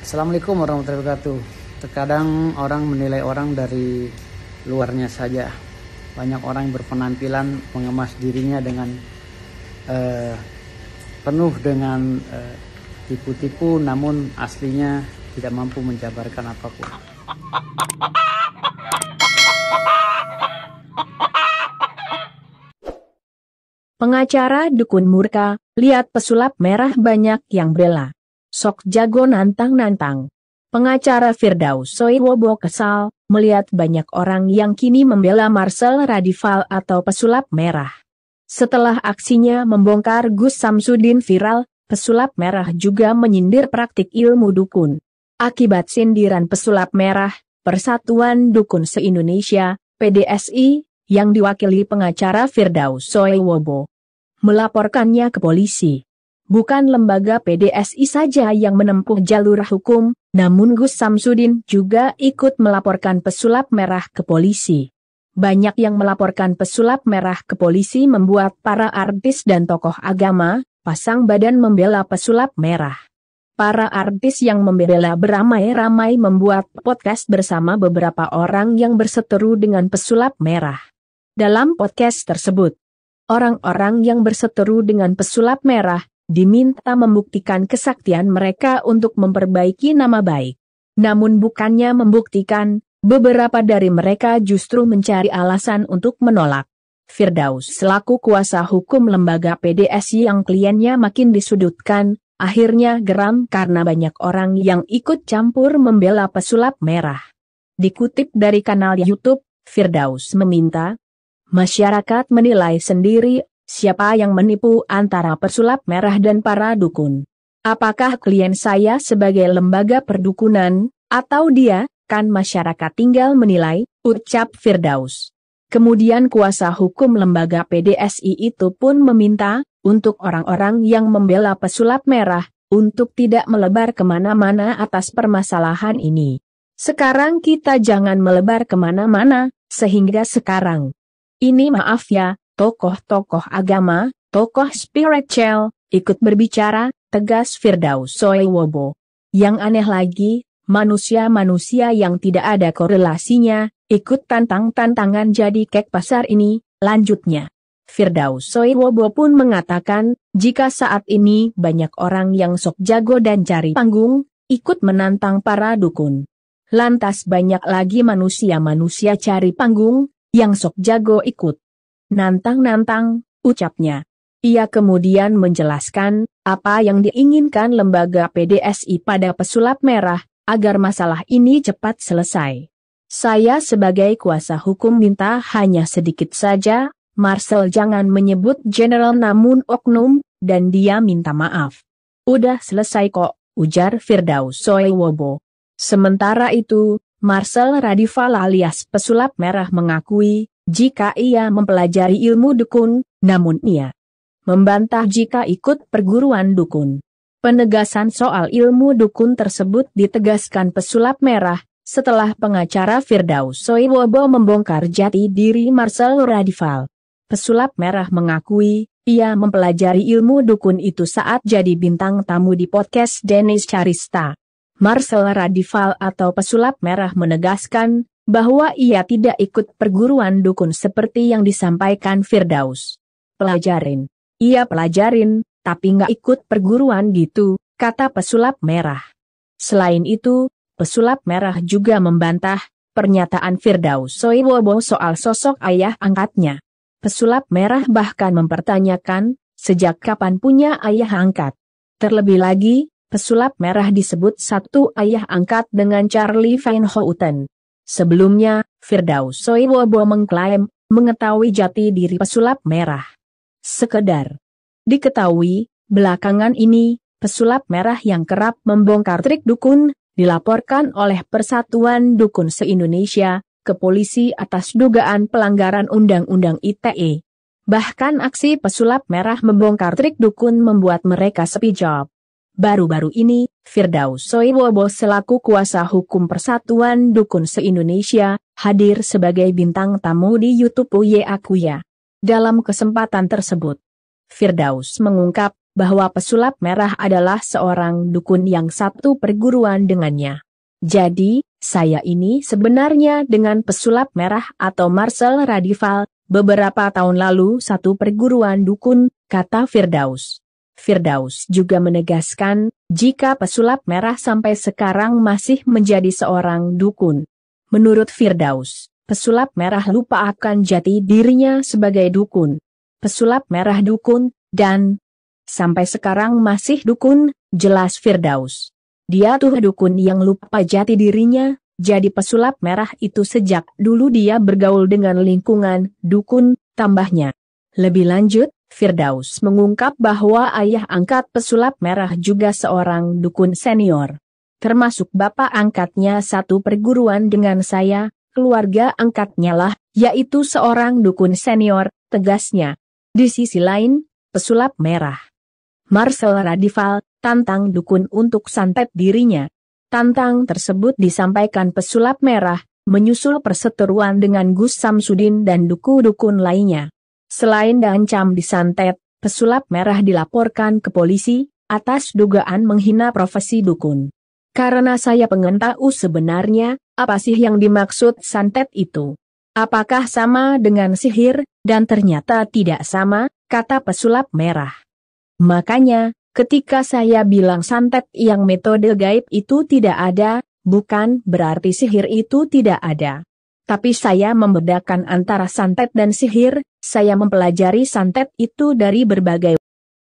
Assalamualaikum warahmatullahi wabarakatuh. Terkadang orang menilai orang dari luarnya saja. Banyak orang yang berpenampilan mengemas dirinya dengan eh, penuh dengan eh, tipu-tipu, eh, namun aslinya tidak mampu menjabarkan apapun. Pengacara dukun murka, lihat pesulap merah banyak yang bela. Sok jago nantang-nantang. Pengacara Firdaus Soewobo kesal, melihat banyak orang yang kini membela Marcel Radival atau pesulap merah. Setelah aksinya membongkar Gus Samsudin viral, pesulap merah juga menyindir praktik ilmu dukun. Akibat sindiran pesulap merah, Persatuan Dukun Se-Indonesia, PDSI, yang diwakili pengacara Firdaus Soewobo, melaporkannya ke polisi. Bukan lembaga PDSI saja yang menempuh jalur hukum, namun Gus Samsudin juga ikut melaporkan pesulap merah ke polisi. Banyak yang melaporkan pesulap merah ke polisi membuat para artis dan tokoh agama pasang badan membela pesulap merah. Para artis yang membela beramai-ramai membuat podcast bersama beberapa orang yang berseteru dengan pesulap merah. Dalam podcast tersebut, orang-orang yang berseteru dengan pesulap merah diminta membuktikan kesaktian mereka untuk memperbaiki nama baik. Namun bukannya membuktikan, beberapa dari mereka justru mencari alasan untuk menolak. Firdaus selaku kuasa hukum lembaga PDSI yang kliennya makin disudutkan, akhirnya geram karena banyak orang yang ikut campur membela pesulap merah. Dikutip dari kanal YouTube, Firdaus meminta, masyarakat menilai sendiri Siapa yang menipu antara pesulap merah dan para dukun? Apakah klien saya sebagai lembaga perdukunan, atau dia, kan masyarakat tinggal menilai, ucap Firdaus. Kemudian kuasa hukum lembaga PDSI itu pun meminta, untuk orang-orang yang membela pesulap merah, untuk tidak melebar kemana-mana atas permasalahan ini. Sekarang kita jangan melebar kemana-mana, sehingga sekarang. Ini maaf ya, tokoh-tokoh agama, tokoh spiritual, ikut berbicara, tegas Firdaus Soewobo. Yang aneh lagi, manusia-manusia yang tidak ada korelasinya, ikut tantang-tantangan jadi kek pasar ini, lanjutnya. Firdaus Soewobo pun mengatakan, jika saat ini banyak orang yang sok jago dan cari panggung, ikut menantang para dukun. Lantas banyak lagi manusia-manusia cari panggung, yang sok jago ikut Nantang-nantang, ucapnya. Ia kemudian menjelaskan, apa yang diinginkan lembaga PDSI pada pesulap merah, agar masalah ini cepat selesai. Saya sebagai kuasa hukum minta hanya sedikit saja, Marcel jangan menyebut general namun oknum, dan dia minta maaf. Udah selesai kok, ujar Firdaus Soewobo. Sementara itu, Marcel Radival alias pesulap merah mengakui, jika ia mempelajari ilmu dukun, namun ia membantah jika ikut perguruan dukun. Penegasan soal ilmu dukun tersebut ditegaskan pesulap merah, setelah pengacara Firdaus Soewobo membongkar jati diri Marcel Radival. Pesulap merah mengakui, ia mempelajari ilmu dukun itu saat jadi bintang tamu di podcast Dennis Charista. Marcel Radival atau pesulap merah menegaskan, bahwa ia tidak ikut perguruan dukun seperti yang disampaikan Firdaus. Pelajarin. Ia pelajarin, tapi nggak ikut perguruan gitu, kata pesulap merah. Selain itu, pesulap merah juga membantah pernyataan Firdaus Soewobo soal sosok ayah angkatnya. Pesulap merah bahkan mempertanyakan, sejak kapan punya ayah angkat. Terlebih lagi, pesulap merah disebut satu ayah angkat dengan Charlie Van Houten. Sebelumnya, Firdaus Soewobo mengklaim, mengetahui jati diri pesulap merah. Sekedar diketahui, belakangan ini, pesulap merah yang kerap membongkar trik dukun, dilaporkan oleh Persatuan Dukun Se-Indonesia, ke polisi atas dugaan pelanggaran Undang-Undang ITE. Bahkan aksi pesulap merah membongkar trik dukun membuat mereka sepi job. Baru-baru ini, Firdaus Soewobo selaku kuasa hukum Persatuan Dukun se-Indonesia, hadir sebagai bintang tamu di Youtube Uye Akuya. Dalam kesempatan tersebut, Firdaus mengungkap bahwa pesulap merah adalah seorang dukun yang satu perguruan dengannya. Jadi, saya ini sebenarnya dengan pesulap merah atau Marcel Radival, beberapa tahun lalu satu perguruan dukun, kata Firdaus. Firdaus juga menegaskan, jika pesulap merah sampai sekarang masih menjadi seorang dukun. Menurut Firdaus, pesulap merah lupa akan jati dirinya sebagai dukun. Pesulap merah dukun, dan sampai sekarang masih dukun, jelas Firdaus. Dia tuh dukun yang lupa jati dirinya, jadi pesulap merah itu sejak dulu dia bergaul dengan lingkungan, dukun, tambahnya. Lebih lanjut, Firdaus mengungkap bahwa ayah angkat pesulap merah juga seorang dukun senior. Termasuk bapak angkatnya satu perguruan dengan saya, keluarga angkatnya lah, yaitu seorang dukun senior, tegasnya. Di sisi lain, pesulap merah. Marcel Radival, tantang dukun untuk santet dirinya. Tantang tersebut disampaikan pesulap merah, menyusul perseteruan dengan Gus Samsudin dan duku-dukun lainnya. Selain diancam disantet, pesulap merah dilaporkan ke polisi, atas dugaan menghina profesi dukun. Karena saya pengen tahu sebenarnya, apa sih yang dimaksud santet itu? Apakah sama dengan sihir, dan ternyata tidak sama, kata pesulap merah. Makanya, ketika saya bilang santet yang metode gaib itu tidak ada, bukan berarti sihir itu tidak ada. Tapi saya membedakan antara santet dan sihir, saya mempelajari santet itu dari berbagai